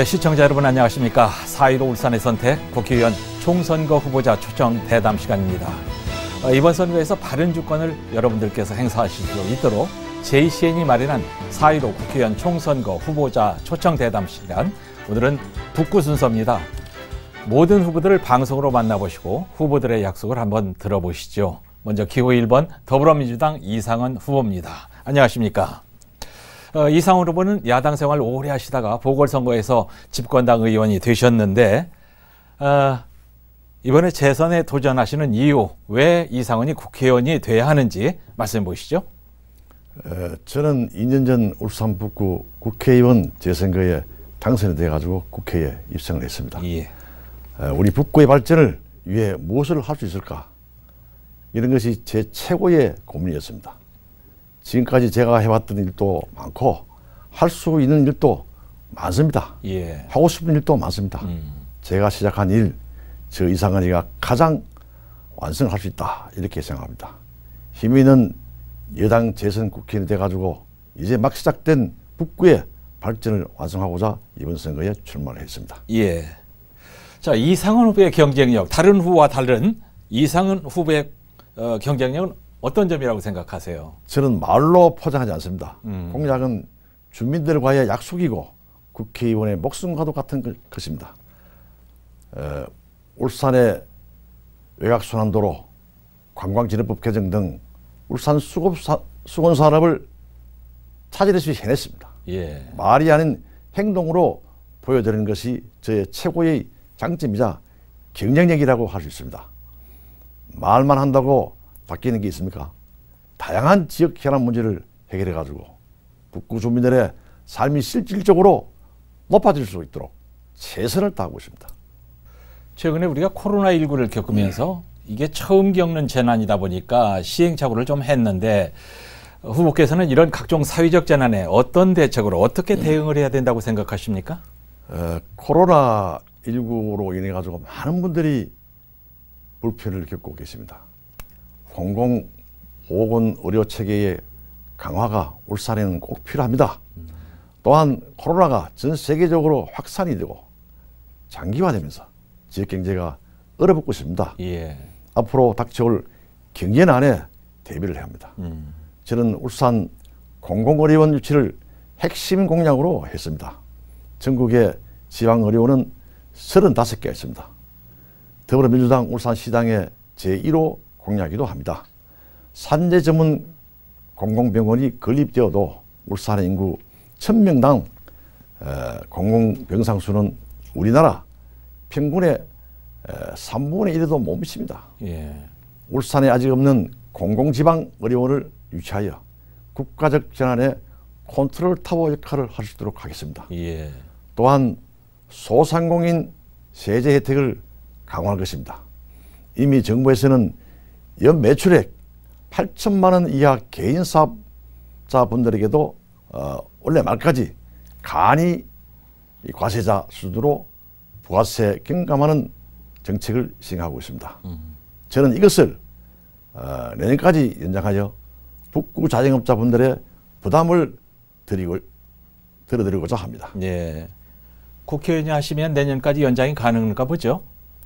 네, 시청자 여러분 안녕하십니까. 4.15 울산의 선택 국회의원 총선거 후보자 초청 대담 시간입니다. 어, 이번 선거에서 바른 주권을 여러분들께서 행사하실 수 있도록 JCN이 마련한 4.15 국회의원 총선거 후보자 초청 대담 시간. 오늘은 북구 순서입니다. 모든 후보들을 방송으로 만나보시고 후보들의 약속을 한번 들어보시죠. 먼저 기호 1번 더불어민주당 이상은 후보입니다. 안녕하십니까? 어, 이상으로보는 야당 생활을 오래 하시다가 보궐선거에서 집권당 의원이 되셨는데 어, 이번에 재선에 도전하시는 이유, 왜이상원이 국회의원이 돼야 하는지 말씀해 보시죠. 에, 저는 2년 전 울산 북구 국회의원 재선거에 당선이 돼가지고 국회에 입성을 했습니다. 예. 에, 우리 북구의 발전을 위해 무엇을 할 수 있을까? 이런 것이 제 최고의 고민이었습니다. 지금까지 제가 해왔던 일도 많고 할 수 있는 일도 많습니다. 예. 하고 싶은 일도 많습니다. 음. 제가 시작한 일, 저 이상은이가 장 완성할 수 있다 이렇게 생각합니다. 힘이는 여당 재선 국회의원이 돼가지고 이제 막 시작된 북구의 발전을 완성하고자 이번 선거에 출마를 했습니다. 예. 자 이상은 후보의 경쟁력 다른 후와 다른 이상은 후보의 어, 경쟁력은 어떤 점이라고 생각하세요? 저는 말로 포장하지 않습니다. 음. 공약은 주민들과의 약속이고 국회의원의 목숨과도 같은 것입니다. 에, 울산의 외곽순환도로, 관광진흥법 개정 등 울산 수급사, 수건 산업을 차질없이 해냈습니다. 예. 말이 아닌 행동으로 보여드리는 것이 저의 최고의 장점이자 경쟁력이라고 할 수 있습니다. 말만 한다고 바뀌는 게 있습니까? 다양한 지역 현안 문제를 해결해 가지고 북구 주민들의 삶이 실질적으로 높아질 수 있도록 최선을 다하고 있습니다. 최근에 우리가 코로나19를 겪으면서 네. 이게 처음 겪는 재난이다 보니까 시행착오를 좀 했는데 후보께서는 이런 각종 사회적 재난에 어떤 대책으로 어떻게 대응을 해야 된다고 생각하십니까? 에, 코로나 19로 인해 가지고 많은 분들이 불편을 겪고 계십니다. 공공보건 의료 체계의 강화가 울산에는 꼭 필요합니다. 또한 코로나가 전 세계적으로 확산이 되고 장기화되면서 지역 경제가 얼어붙고 있습니다. 예. 앞으로 닥쳐올 경제난에 대비를 해야 합니다. 음. 저는 울산 공공의료원 유치를 핵심 공약으로 했습니다. 전국의 지방의료원은 35개 있습니다. 더불어민주당 울산시당의 제1호 공약이기도 합니다. 산재 전문 공공병원이 건립되어도 울산의 인구 1000명당 공공병상 수는 우리나라 평균의 3분의 1에도 못 미칩니다. 예. 울산에 아직 없는 공공지방의료원을 유치하여 국가적 재난의 컨트롤 타워 역할을 할수 있도록 하겠습니다. 예. 또한 소상공인 세제 혜택을 강화할 것입니다. 이미 정부에서는 연 매출액 8천만 원 이하 개인 사업자분들에게도 어, 올해 말까지 간이 과세자 수준으로 부가세 경감하는 정책을 시행하고 있습니다. 음. 저는 이것을 어, 내년까지 연장하여 북구 자영업자분들의 부담을 드리고 들어드리고자 합니다. 예. 국회의원이 하시면 내년까지 연장이 가능한가 보죠?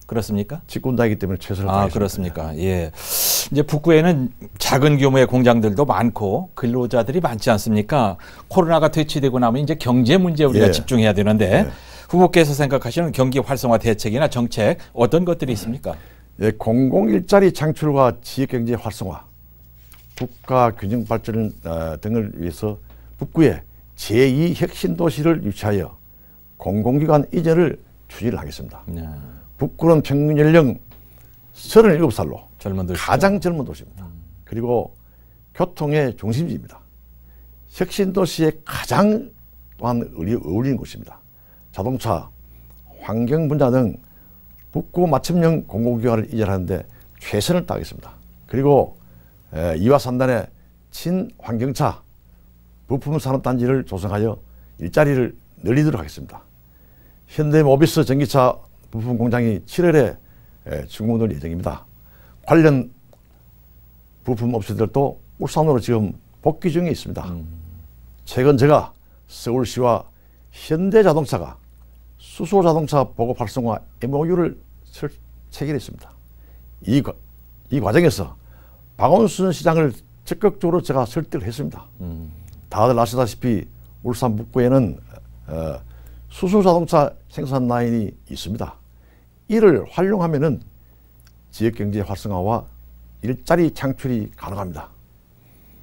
그렇습니까? 집권당이기 때문에 최선을 아, 다하겠습니다. 아, 그렇습니까? 예. 이제 북구에는 작은 규모의 공장들도 많고 근로자들이 많지 않습니까? 코로나가 퇴치되고 나면 이제 경제 문제 우리가 예. 집중해야 되는데 예. 후보께서 생각하시는 경기 활성화 대책이나 정책 어떤 것들이 있습니까? 예, 공공 일자리 창출과 지역 경제 활성화, 국가 균형 발전 어, 등을 위해서 북구에 제2 혁신 도시를 유치하여 공공기관 이전을 추진을 하겠습니다. 네. 북구는 평균 연령 37살로 젊은 도시 가장 젊은 도시입니다. 음. 그리고 교통의 중심지입니다. 혁신도시에 가장 또한 어울리는 곳입니다. 자동차, 환경 분야 등 북구 맞춤형 공공기관을 이전하는데 최선을 다하겠습니다. 그리고 이와 산단의 친환경차 부품 산업단지를 조성하여 일자리를 늘리도록 하겠습니다. 현대모비스 전기차 부품 공장이 7월에 준공될 예정입니다. 관련 부품 업체들도 울산으로 지금 복귀 중에 있습니다. 음. 최근 제가 서울시와 현대자동차가 수소자동차 보급 활성화 MOU를 체결했습니다. 이, 이 과정에서 박원순 시장을 적극적으로 제가 설득을 했습니다. 음. 다들 아시다시피 울산 북구에는 어, 수소자동차 생산 라인이 있습니다. 이를 활용하면 지역경제 활성화와 일자리 창출이 가능합니다.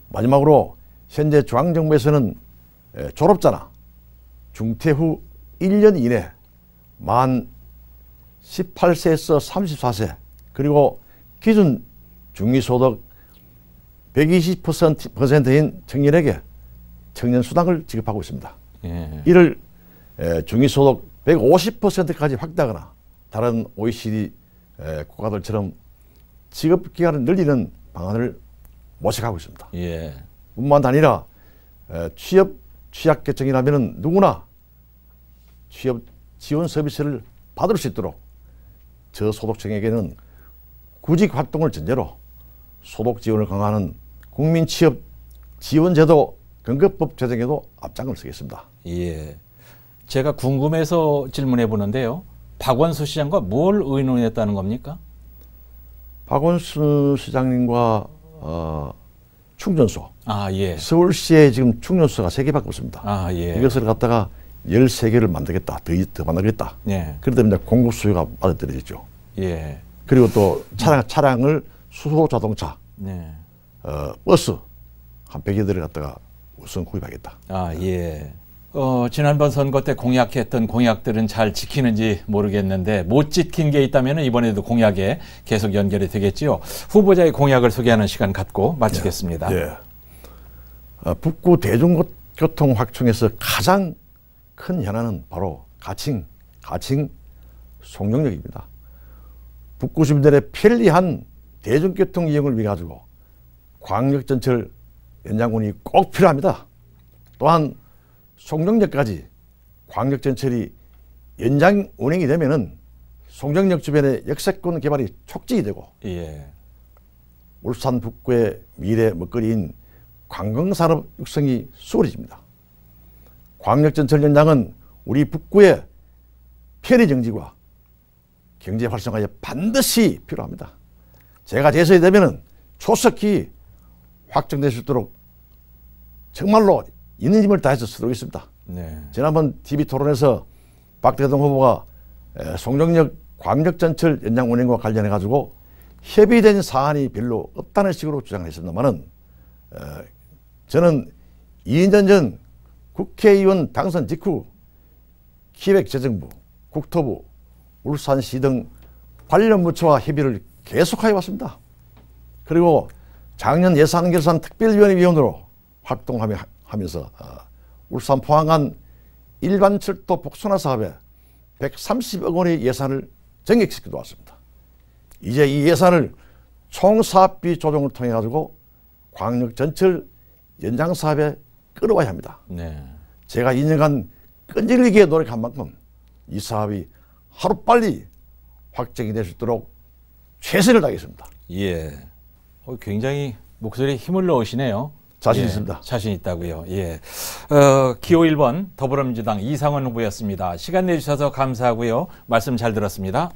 마지막으로 현재 중앙정부에서는 졸업자나 중퇴 후 1년 이내 만 18세에서 34세 그리고 기준 중위소득 120%인 청년에게 청년 수당을 지급하고 있습니다. 예. 이를 중위소득 150%까지 확대하거나 다른 OECD 국가들처럼 직업 기간을 늘리는 방안을 모색하고 있습니다. 예. 뿐만 아니라 취업 취약계층이라면 누구나 취업 지원 서비스를 받을 수 있도록 저소득층에게는 구직 활동을 전제로 소득 지원을 강화하는 국민 취업 지원 제도 근거법 제정에도 앞장을 쓰겠습니다. 예. 제가 궁금해서 질문해 보는데요. 박원순 시장과 뭘 의논했다는 겁니까? 박원순 시장님과 어, 충전소. 아, 예. 서울시에 지금 충전소가 세개밖에 없습니다. 아, 예. 이것을 갖다가 열세 개를 만들겠다. 더, 더 만들겠다. 예. 그러다 보니 공급수요가 빠져들어지죠. 예. 그리고 또 차량, 차량을 수소 자동차, 예. 어, 버스 한백여 대를 갖다가 우선 구입하겠다. 아, 예. 어, 지난번 선거 때 공약했던 공약들은 잘 지키는지 모르겠는데 못 지킨 게 있다면 이번에도 공약에 계속 연결이 되겠지요. 후보자의 공약을 소개하는 시간 갖고 마치겠습니다. 예. 예. 아, 북구 대중교통 확충에서 가장 큰 현안은 바로 가칭, 가칭 송정역입니다. 북구 시민들의 편리한 대중교통 이용을 위해 가지고 광역전철 연장군이 꼭 필요합니다. 또한 송정역까지 광역전철이 연장 운행이 되면은 송정역 주변의 역세권 개발이 촉진이 되고 예. 울산 북구의 미래 먹거리인 관광산업 육성이 수월해집니다. 광역전철 연장은 우리 북구의 편의정지와 경제 활성화에 반드시 필요합니다. 제가 재선이 되면 초석히 확정될 수 있도록 정말로 있는 힘을 다해서 쓰도록겠습니다 네. 지난번 TV 토론에서 박대동 후보가 송정역 광역전철 연장 운행과 관련해 가지고 협의된 사안이 별로 없다는 식으로 주장을 했습니다만은 저는 2년 전 국회의원 당선 직후 기획재정부, 국토부, 울산시 등 관련 부처와 협의를 계속하여 왔습니다. 그리고 작년 예산결산 특별위원회 위원으로 활동하며 하면서 아, 울산 포항간 일반 철도 복선화 사업에 130억 원의 예산을 정액시키도 왔습니다. 이제 이 예산을 총 사업비 조정을 통해 가지고 광역 전철 연장 사업에 끌어와야 합니다. 네. 제가 2년간 끈질기게 노력한 만큼 이 사업이 하루빨리 확정이 될 수 있도록 최선을 다하겠습니다. 예. 어, 굉장히 목소리에 힘을 넣으시네요. 자신 예, 있습니다. 자신 있다고요. 예. 어, 기호 1번 더불어민주당 이상원 후보였습니다. 시간 내주셔서 감사하고요. 말씀 잘 들었습니다.